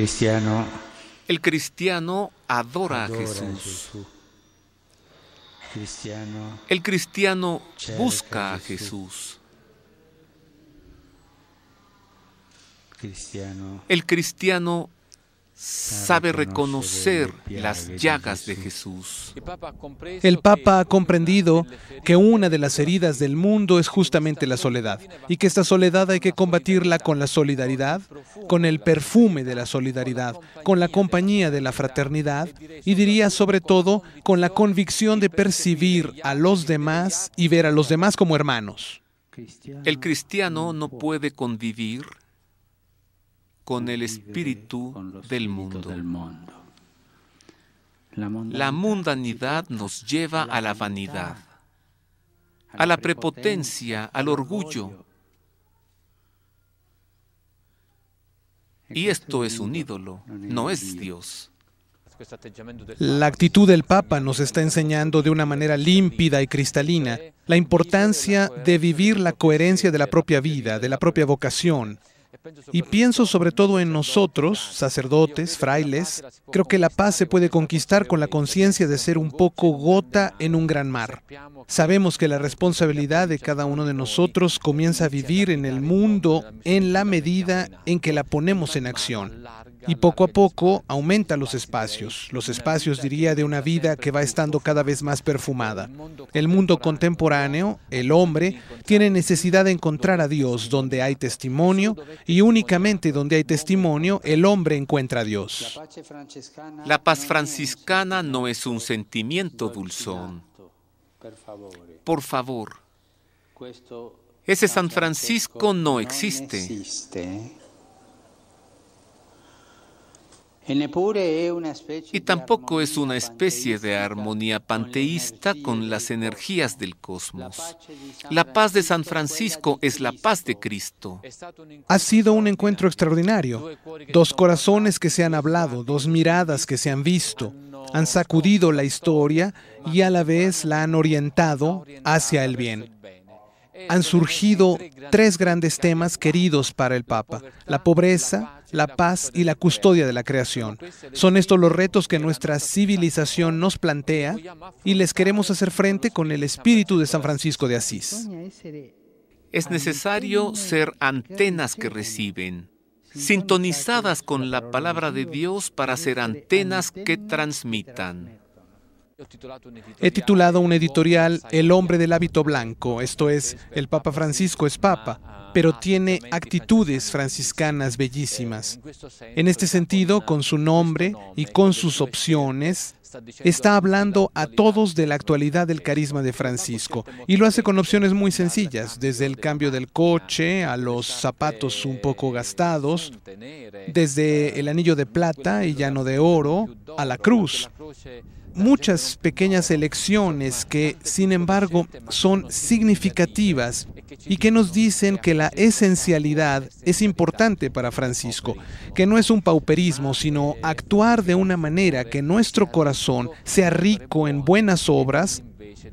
cristiano, el cristiano adora, a Jesús. A Jesús. El cristiano busca a Jesús. El cristiano sabe reconocer las llagas de Jesús. El Papa ha comprendido que una de las heridas del mundo es justamente la soledad y que esta soledad hay que combatirla con la solidaridad, con el perfume de la solidaridad, con la compañía de la fraternidad y diría sobre todo con la convicción de percibir a los demás y ver a los demás como hermanos. El cristiano no puede convivir con el espíritu del mundo. La mundanidad nos lleva a la vanidad, a la prepotencia, al orgullo. Y esto es un ídolo, no es Dios. La actitud del Papa nos está enseñando de una manera límpida y cristalina la importancia de vivir la coherencia de la propia vida, de la propia vocación, y pienso sobre todo en nosotros, sacerdotes, frailes. Creo que la paz se puede conquistar con la conciencia de ser un poco gota en un gran mar. Sabemos que la responsabilidad de cada uno de nosotros comienza a vivir en el mundo en la medida en que la ponemos en acción y poco a poco aumenta los espacios, los espacios, diría, de una vida que va estando cada vez más perfumada. El mundo contemporáneo, el hombre, tiene necesidad de encontrar a Dios donde hay testimonio y únicamente donde hay testimonio el hombre encuentra a Dios. La paz franciscana no es un sentimiento dulzón. Por favor. Ese San Francisco no existe. Y tampoco es una especie de armonía panteísta con las energías del cosmos. La paz de San Francisco es la paz de Cristo. Ha sido un encuentro extraordinario. Dos corazones que se han hablado, dos miradas que se han visto, han sacudido la historia y a la vez la han orientado hacia el bien han surgido tres grandes temas queridos para el Papa, la pobreza, la paz y la custodia de la creación. Son estos los retos que nuestra civilización nos plantea y les queremos hacer frente con el espíritu de San Francisco de Asís. Es necesario ser antenas que reciben, sintonizadas con la palabra de Dios para ser antenas que transmitan. He titulado un editorial El hombre del hábito blanco, esto es, el Papa Francisco es Papa, pero tiene actitudes franciscanas bellísimas. Eh, en este sentido, con su nombre y con sus opciones, está hablando a todos de la actualidad del carisma de Francisco y lo hace con este opciones muy sencillas, desde el cambio del coche a los zapatos un eh, poco gastados, eh, desde el anillo de plata y llano de oro a la cruz. Eh, Muchas pequeñas elecciones que, sin embargo, son significativas y que nos dicen que la esencialidad es importante para Francisco, que no es un pauperismo, sino actuar de una manera que nuestro corazón sea rico en buenas obras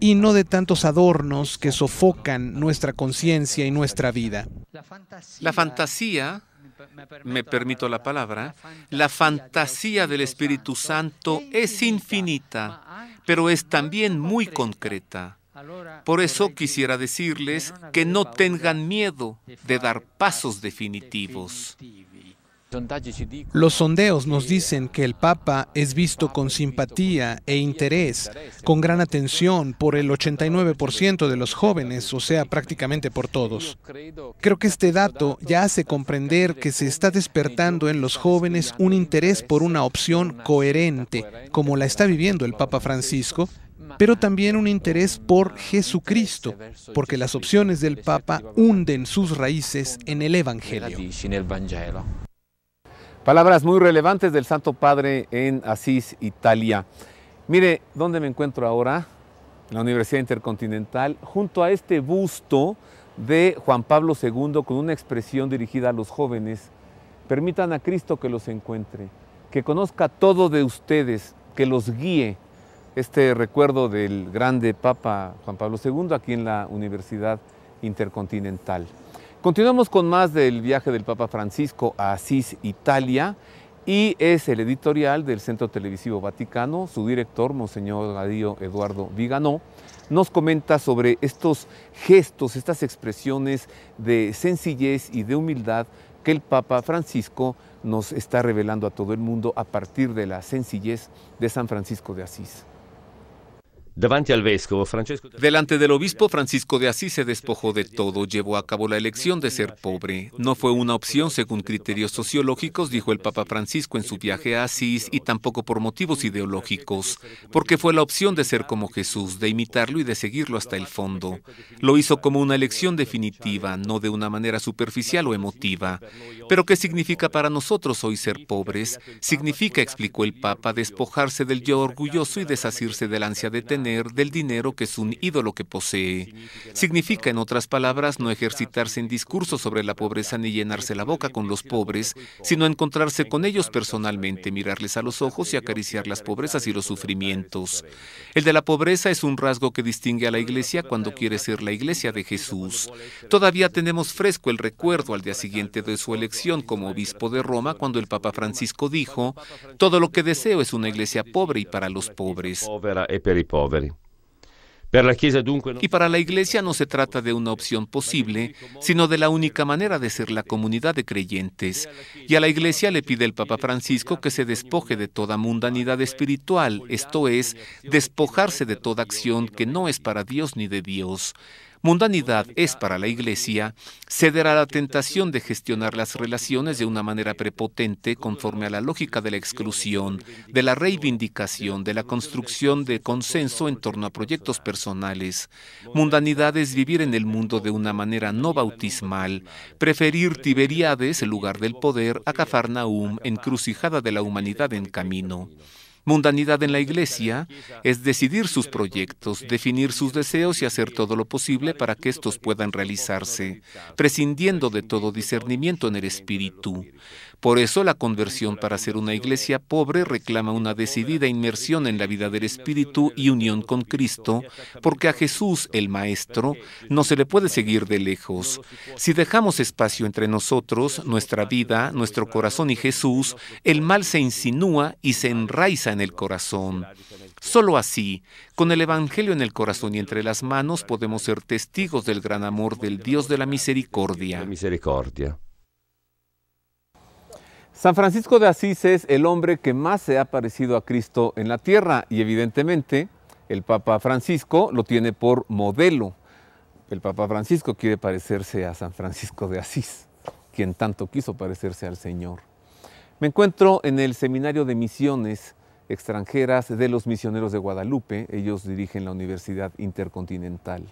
y no de tantos adornos que sofocan nuestra conciencia y nuestra vida. La fantasía me permito la palabra, la fantasía del Espíritu Santo es infinita, pero es también muy concreta. Por eso quisiera decirles que no tengan miedo de dar pasos definitivos, los sondeos nos dicen que el Papa es visto con simpatía e interés, con gran atención por el 89% de los jóvenes, o sea, prácticamente por todos. Creo que este dato ya hace comprender que se está despertando en los jóvenes un interés por una opción coherente, como la está viviendo el Papa Francisco, pero también un interés por Jesucristo, porque las opciones del Papa hunden sus raíces en el Evangelio. Palabras muy relevantes del Santo Padre en Asís, Italia. Mire, ¿dónde me encuentro ahora? En la Universidad Intercontinental, junto a este busto de Juan Pablo II con una expresión dirigida a los jóvenes. Permitan a Cristo que los encuentre, que conozca todo de ustedes, que los guíe. Este recuerdo del grande Papa Juan Pablo II aquí en la Universidad Intercontinental. Continuamos con más del viaje del Papa Francisco a Asís, Italia, y es el editorial del Centro Televisivo Vaticano. Su director, Monseñor Gadío Eduardo Viganó, nos comenta sobre estos gestos, estas expresiones de sencillez y de humildad que el Papa Francisco nos está revelando a todo el mundo a partir de la sencillez de San Francisco de Asís. Delante del obispo, Francisco de Asís se despojó de todo, llevó a cabo la elección de ser pobre. No fue una opción según criterios sociológicos, dijo el Papa Francisco en su viaje a Asís, y tampoco por motivos ideológicos, porque fue la opción de ser como Jesús, de imitarlo y de seguirlo hasta el fondo. Lo hizo como una elección definitiva, no de una manera superficial o emotiva. Pero ¿qué significa para nosotros hoy ser pobres? Significa, explicó el Papa, despojarse del yo orgulloso y desasirse del ansia de tener del dinero que es un ídolo que posee. Significa, en otras palabras, no ejercitarse en discursos sobre la pobreza ni llenarse la boca con los pobres, sino encontrarse con ellos personalmente, mirarles a los ojos y acariciar las pobrezas y los sufrimientos. El de la pobreza es un rasgo que distingue a la iglesia cuando quiere ser la iglesia de Jesús. Todavía tenemos fresco el recuerdo al día siguiente de su elección como obispo de Roma cuando el Papa Francisco dijo, todo lo que deseo es una iglesia pobre y para los pobres. Y para la Iglesia no se trata de una opción posible, sino de la única manera de ser la comunidad de creyentes. Y a la Iglesia le pide el Papa Francisco que se despoje de toda mundanidad espiritual, esto es, despojarse de toda acción que no es para Dios ni de Dios. Mundanidad es para la Iglesia ceder a la tentación de gestionar las relaciones de una manera prepotente conforme a la lógica de la exclusión, de la reivindicación, de la construcción de consenso en torno a proyectos personales. Mundanidad es vivir en el mundo de una manera no bautismal, preferir Tiberíades, el lugar del poder, a Cafarnaum, encrucijada de la humanidad en camino. Mundanidad en la iglesia es decidir sus proyectos, definir sus deseos y hacer todo lo posible para que estos puedan realizarse, prescindiendo de todo discernimiento en el espíritu. Por eso la conversión para ser una iglesia pobre reclama una decidida inmersión en la vida del Espíritu y unión con Cristo, porque a Jesús, el Maestro, no se le puede seguir de lejos. Si dejamos espacio entre nosotros, nuestra vida, nuestro corazón y Jesús, el mal se insinúa y se enraiza en el corazón. Solo así, con el Evangelio en el corazón y entre las manos, podemos ser testigos del gran amor del Dios de la misericordia. San Francisco de Asís es el hombre que más se ha parecido a Cristo en la tierra y evidentemente el Papa Francisco lo tiene por modelo. El Papa Francisco quiere parecerse a San Francisco de Asís, quien tanto quiso parecerse al Señor. Me encuentro en el Seminario de Misiones Extranjeras de los Misioneros de Guadalupe. Ellos dirigen la Universidad Intercontinental.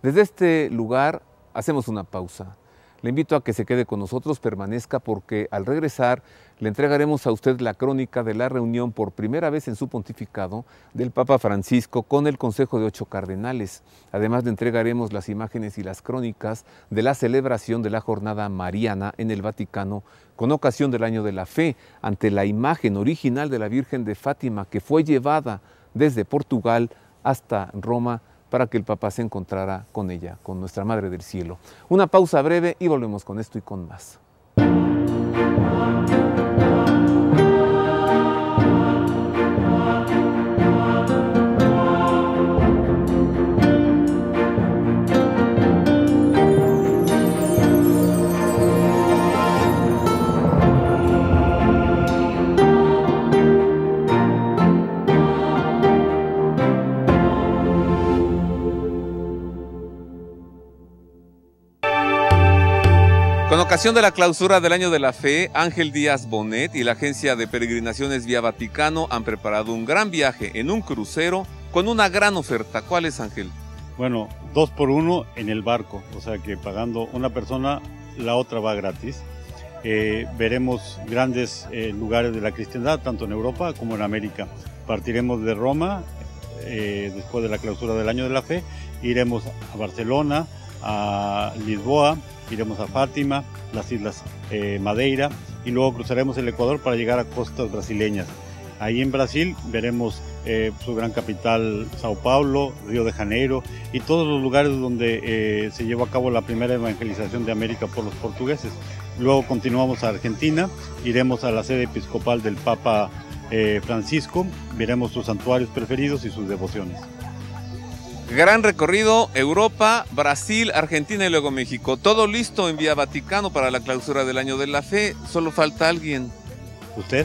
Desde este lugar hacemos una pausa le invito a que se quede con nosotros, permanezca, porque al regresar le entregaremos a usted la crónica de la reunión por primera vez en su pontificado del Papa Francisco con el Consejo de Ocho Cardenales. Además le entregaremos las imágenes y las crónicas de la celebración de la jornada mariana en el Vaticano con ocasión del Año de la Fe, ante la imagen original de la Virgen de Fátima que fue llevada desde Portugal hasta Roma para que el papá se encontrara con ella, con nuestra Madre del Cielo. Una pausa breve y volvemos con esto y con más. ocasión de la clausura del Año de la Fe, Ángel Díaz Bonet y la agencia de peregrinaciones Vía Vaticano han preparado un gran viaje en un crucero con una gran oferta. ¿Cuál es, Ángel? Bueno, dos por uno en el barco, o sea que pagando una persona, la otra va gratis. Eh, veremos grandes eh, lugares de la cristiandad, tanto en Europa como en América. Partiremos de Roma, eh, después de la clausura del Año de la Fe, iremos a Barcelona, a Lisboa, iremos a Fátima, las Islas eh, Madeira y luego cruzaremos el Ecuador para llegar a costas brasileñas. Ahí en Brasil veremos eh, su gran capital, Sao Paulo, Río de Janeiro y todos los lugares donde eh, se llevó a cabo la primera evangelización de América por los portugueses. Luego continuamos a Argentina, iremos a la sede episcopal del Papa Francisco, veremos sus santuarios preferidos y sus devociones. Gran recorrido, Europa, Brasil, Argentina y luego México. Todo listo en Vía Vaticano para la clausura del Año de la Fe. Solo falta alguien. ¿Usted?